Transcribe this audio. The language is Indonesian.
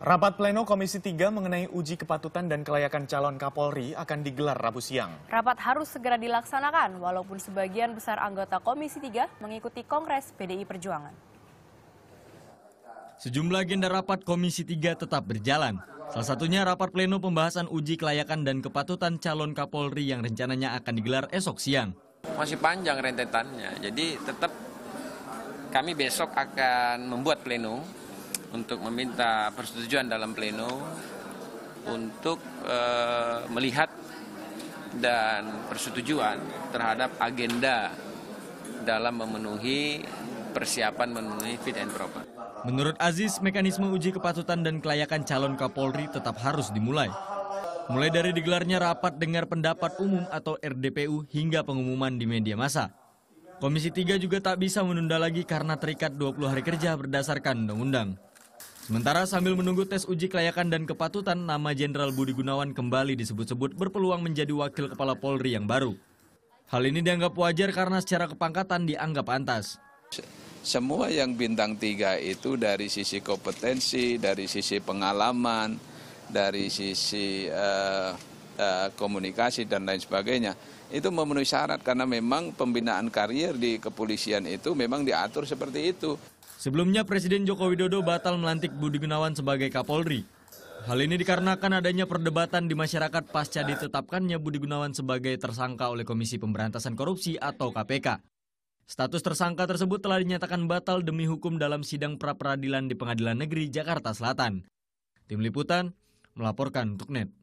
Rapat pleno Komisi 3 mengenai uji kepatutan dan kelayakan calon Kapolri akan digelar Rabu siang. Rapat harus segera dilaksanakan walaupun sebagian besar anggota Komisi 3 mengikuti Kongres PDI Perjuangan. Sejumlah agenda rapat Komisi 3 tetap berjalan. Salah satunya rapat pleno pembahasan uji kelayakan dan kepatutan calon Kapolri yang rencananya akan digelar esok siang. Masih panjang rentetannya, jadi tetap kami besok akan membuat pleno untuk meminta persetujuan dalam pleno untuk e, melihat dan persetujuan terhadap agenda dalam memenuhi persiapan memenuhi fit and proper. Menurut Aziz, mekanisme uji kepatutan dan kelayakan calon Kapolri tetap harus dimulai. Mulai dari digelarnya rapat dengar pendapat umum atau RDPU hingga pengumuman di media massa. Komisi 3 juga tak bisa menunda lagi karena terikat 20 hari kerja berdasarkan undang-undang. Sementara sambil menunggu tes uji kelayakan dan kepatutan, nama Jenderal Budi Gunawan kembali disebut-sebut berpeluang menjadi wakil kepala Polri yang baru. Hal ini dianggap wajar karena secara kepangkatan dianggap antas. Semua yang bintang tiga itu dari sisi kompetensi, dari sisi pengalaman, dari sisi uh, Eh, komunikasi dan lain sebagainya itu memenuhi syarat karena memang pembinaan karier di kepolisian itu memang diatur seperti itu. Sebelumnya Presiden Joko Widodo batal melantik Budi Gunawan sebagai Kapolri. Hal ini dikarenakan adanya perdebatan di masyarakat pasca ditetapkannya Budi Gunawan sebagai tersangka oleh Komisi Pemberantasan Korupsi atau KPK. Status tersangka tersebut telah dinyatakan batal demi hukum dalam sidang pra peradilan di Pengadilan Negeri Jakarta Selatan. Tim Liputan melaporkan untuk NET.